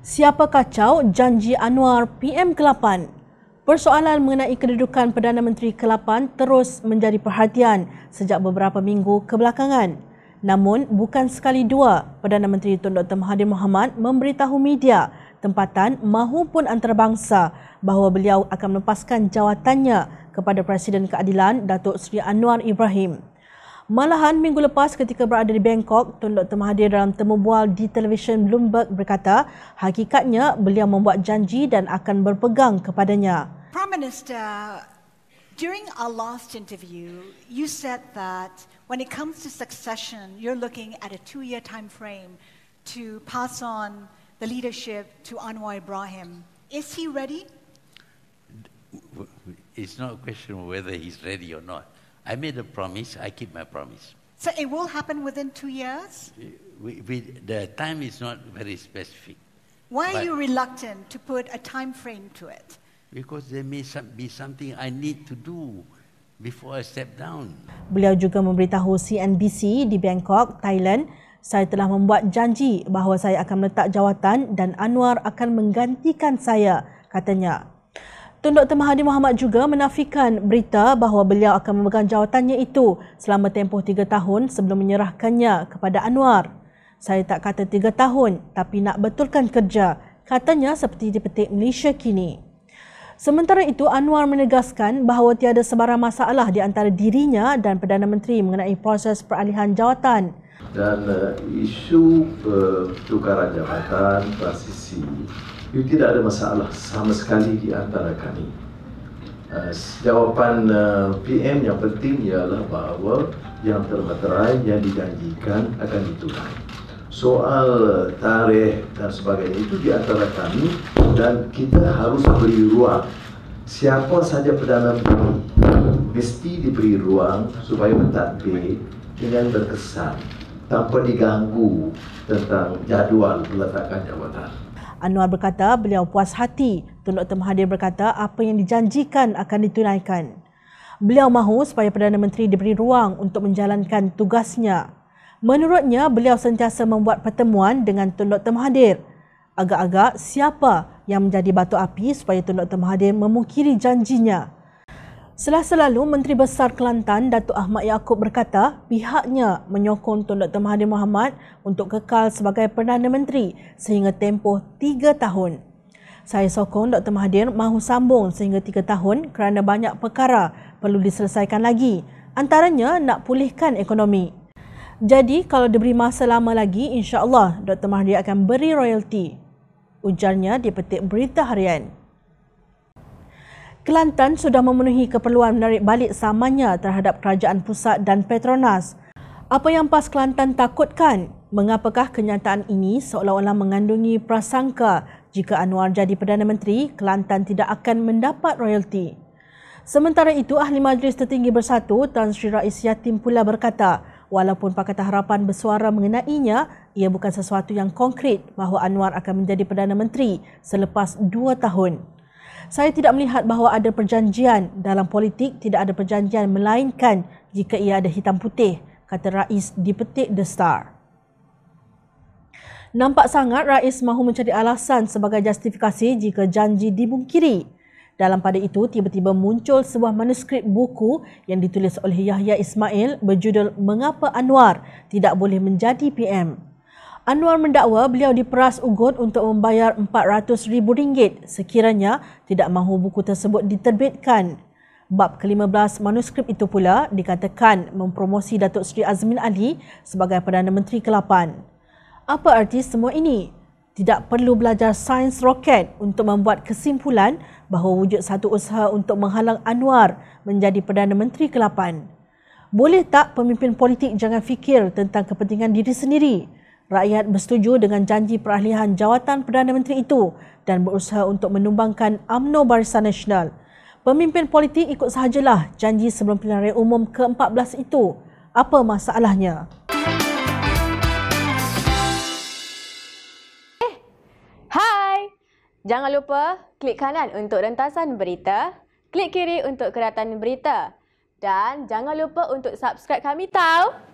Siapa kacau janji Anwar PM ke-8? Persoalan mengenai kedudukan Perdana Menteri ke-8 terus menjadi perhatian sejak beberapa minggu kebelakangan. Namun, bukan sekali dua Perdana Menteri Tun Dr. Mahathir Mohamad memberitahu media, tempatan maupun antarabangsa bahawa beliau akan melepaskan jawatannya kepada Presiden Keadilan Datuk Seri Anwar Ibrahim. Malahan minggu lepas ketika berada di Bangkok, Tun Dr. Mahathir dalam temu bual di televisyen Bloomberg berkata, hakikatnya beliau membuat janji dan akan berpegang kepadanya. Prime Minister, during our last interview, you said that when it comes to succession, you're looking at a two-year time frame to pass on the leadership to Anwar Ibrahim. Is he ready? It's not a question of whether he's ready or not. I made a promise, I keep my promise. So it will happen within two years? We, we, the time is not very specific. Why are you reluctant to put a time frame to it? Because there may some, be something I need to do before I step down. Beliau juga memberitahu CNBC di Bangkok, Thailand, saya telah membuat janji bahawa saya akan meletak jawatan dan Anwar akan menggantikan saya, katanya. Tun Dr. Mahathir Mohamad juga menafikan berita bahawa beliau akan memegang jawatannya itu selama tempoh tiga tahun sebelum menyerahkannya kepada Anwar. Saya tak kata tiga tahun tapi nak betulkan kerja, katanya seperti di dipetik Malaysia kini. Sementara itu, Anwar menegaskan bahawa tiada sebarang masalah di antara dirinya dan Perdana Menteri mengenai proses peralihan jawatan. Dan uh, isu pertukaran uh, jabatan, transisi you tidak ada masalah sama sekali di antara kami. Uh, jawapan uh, eh, PM yang penting ialah bahawa yang termaterai yang dijanjikan akan ditunaikan. Soal eh, tarikh dan sebagainya itu di antara kami dan kita harus beri ruang. Siapa saja Perdana Menteri mesti diberi ruang supaya mentadbir dengan berkesan tanpa diganggu tentang jadual peletakan jawatan. Anwar berkata beliau puas hati. Tun Dr. Mahathir berkata apa yang dijanjikan akan ditunaikan. Beliau mahu supaya Perdana Menteri diberi ruang untuk menjalankan tugasnya. Menurutnya, beliau sentiasa membuat pertemuan dengan Tun Dr. Mahathir. Agak-agak siapa yang menjadi batu api supaya Tun Dr. Mahathir memungkiri janjinya? Selah-selalu, Menteri Besar Kelantan Datuk Ahmad Yaakob berkata pihaknya menyokong Tun Dr. Mahathir Mohamad untuk kekal sebagai Perdana Menteri sehingga tempoh tiga tahun. Saya sokong Dr. Mahathir mahu sambung sehingga tiga tahun kerana banyak perkara perlu diselesaikan lagi. Antaranya nak pulihkan ekonomi. Jadi kalau diberi masa lama lagi, insya Allah Dr. Mahathir akan beri royalti. Ujarnya di petik berita harian. Kelantan sudah memenuhi keperluan menarik balik samanya terhadap kerajaan pusat dan Petronas. Apa yang PAS Kelantan takutkan? Mengapakah kenyataan ini seolah-olah mengandungi prasangka jika Anwar jadi Perdana Menteri, Kelantan tidak akan mendapat royalti? Sementara itu, Ahli Majlis Tertinggi Bersatu Tan Sri Rais Yatim pula berkata, walaupun Pakatan Harapan bersuara mengenainya, ia bukan sesuatu yang konkret bahawa Anwar akan menjadi Perdana Menteri selepas dua tahun saya tidak melihat bahawa ada perjanjian dalam politik, tidak ada perjanjian melainkan jika ia ada hitam putih, kata Rais dipetik The Star. Nampak sangat Rais mahu mencari alasan sebagai justifikasi jika janji dibungkiri. Dalam pada itu, tiba-tiba muncul sebuah manuskrip buku yang ditulis oleh Yahya Ismail berjudul Mengapa Anwar Tidak Boleh Menjadi PM. Anwar mendakwa beliau diperas Ugut untuk membayar rm ringgit sekiranya tidak mahu buku tersebut diterbitkan. Bab ke-15 manuskrip itu pula dikatakan mempromosi Datuk Seri Azmin Ali sebagai Perdana Menteri ke-8. Apa arti semua ini? Tidak perlu belajar sains roket untuk membuat kesimpulan bahawa wujud satu usaha untuk menghalang Anwar menjadi Perdana Menteri ke-8. Boleh tak pemimpin politik jangan fikir tentang kepentingan diri sendiri? Rakyat bersetuju dengan janji peralihan jawatan Perdana Menteri itu dan berusaha untuk menumbangkan UMNO Barisan Nasional. Pemimpin politik ikut sahajalah janji sebelum pilihan raya umum ke-14 itu. Apa masalahnya? Hai! Eh, jangan lupa klik kanan untuk rentasan berita, klik kiri untuk keratan berita dan jangan lupa untuk subscribe kami tau.